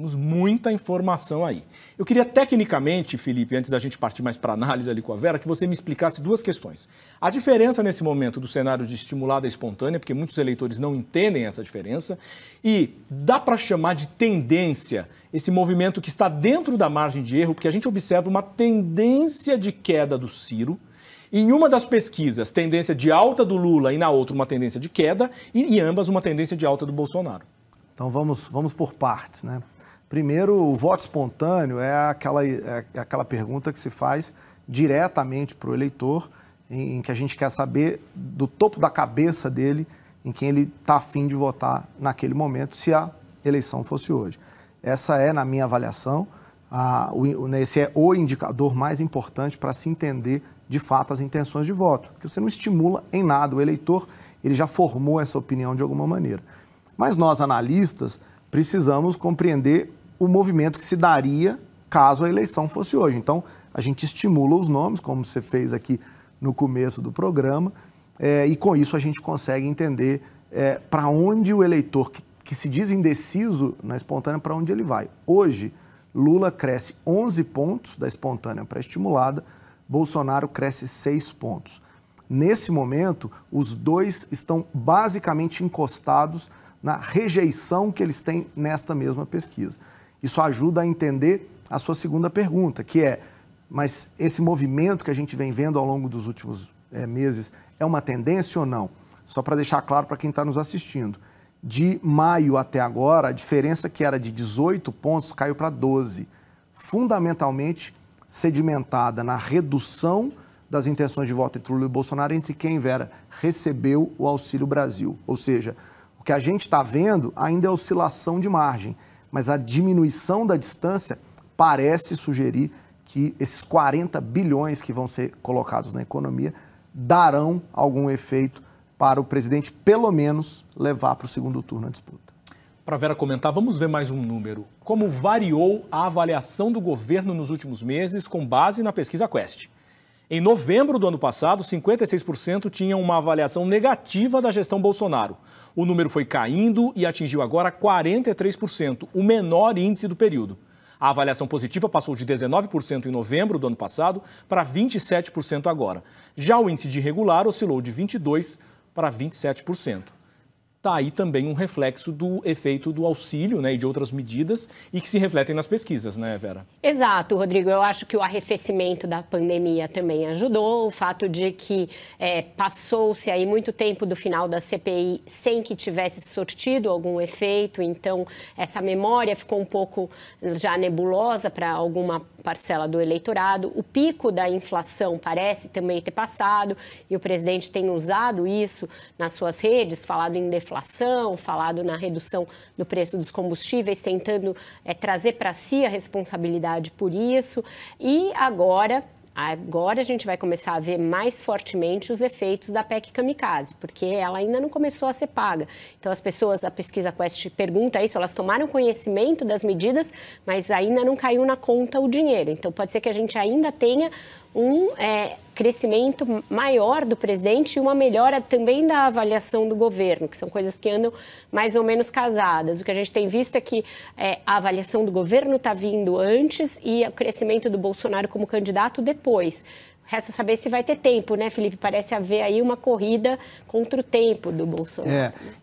Temos muita informação aí. Eu queria tecnicamente, Felipe, antes da gente partir mais para análise ali com a Vera, que você me explicasse duas questões. A diferença nesse momento do cenário de estimulada espontânea, porque muitos eleitores não entendem essa diferença, e dá para chamar de tendência esse movimento que está dentro da margem de erro, porque a gente observa uma tendência de queda do Ciro. Em uma das pesquisas, tendência de alta do Lula e na outra uma tendência de queda, e em ambas uma tendência de alta do Bolsonaro. Então vamos, vamos por partes, né? Primeiro, o voto espontâneo é aquela, é, é aquela pergunta que se faz diretamente para o eleitor, em, em, que a gente quer saber do topo da cabeça dele em quem ele está afim de votar naquele momento, se a eleição fosse hoje. Essa é, na minha avaliação, a, o, né, esse é o indicador mais importante para se entender de fato as intenções de voto, porque você não estimula em nada o eleitor, ele já formou essa opinião de alguma maneira. Mas nós, analistas, precisamos compreender o movimento que se daria caso a eleição fosse hoje. Então, a gente estimula os nomes, como você fez aqui no começo do programa, é, e com isso a gente consegue entender é, eh, para onde o eleitor que, que se diz indeciso na espontânea, para onde ele vai. Hoje, Lula cresce 11 pontos da espontânea para estimulada, Bolsonaro cresce 6 pontos. Nesse momento, os dois estão basicamente encostados na rejeição que eles têm nesta mesma pesquisa. Isso ajuda a entender a sua segunda pergunta, que é: mas esse movimento que a gente vem vendo ao longo dos últimos é, meses é uma tendência ou não? Só para deixar claro para quem está nos assistindo. De maio até agora, a diferença que era de 18 pontos caiu para 12, fundamentalmente sedimentada na redução das intenções de voto entre Lula e Bolsonaro entre quem, Vera, recebeu o Auxílio Brasil. Ou seja, o que a gente está vendo ainda é oscilação de margem mas a diminuição da distância parece sugerir que esses 40 bilhões que vão ser colocados na economia darão algum efeito para o presidente, pelo menos, levar para o segundo turno a disputa. Para Vera comentar, vamos ver mais um número. Como variou a avaliação do governo nos últimos meses com base na pesquisa Quest? Em novembro do ano passado, 56% tinham uma avaliação negativa da gestão Bolsonaro. O número foi caindo e atingiu agora 43%, o menor índice do período. A avaliação positiva passou de 19% em novembro do ano passado para 27% agora. Já o índice de irregular oscilou de 22% para 27% está aí também um reflexo do efeito do auxílio né, e de outras medidas e que se refletem nas pesquisas, né, Vera? Exato, Rodrigo. Eu acho que o arrefecimento da pandemia também ajudou. O fato de que é, passou-se aí muito tempo do final da CPI sem que tivesse sortido algum efeito, então essa memória ficou um pouco já nebulosa para alguma parcela do eleitorado. O pico da inflação parece também ter passado e o presidente tem usado isso nas suas redes, falado em defesa inflação, falado na redução do preço dos combustíveis, tentando é, trazer para si a responsabilidade por isso. E agora Agora a gente vai começar a ver mais fortemente os efeitos da PEC Kamikaze, porque ela ainda não começou a ser paga. Então as pessoas, a pesquisa Quest pergunta isso, elas tomaram conhecimento das medidas, mas ainda não caiu na conta o dinheiro. Então pode ser que a gente ainda tenha um é, crescimento maior do presidente e uma melhora também da avaliação do governo, que são coisas que andam mais ou menos casadas. O que a gente tem visto é que é, a avaliação do governo está vindo antes e o crescimento do Bolsonaro como candidato depois. Resta saber se vai ter tempo, né, Felipe? Parece haver aí uma corrida contra o tempo do Bolsonaro. É,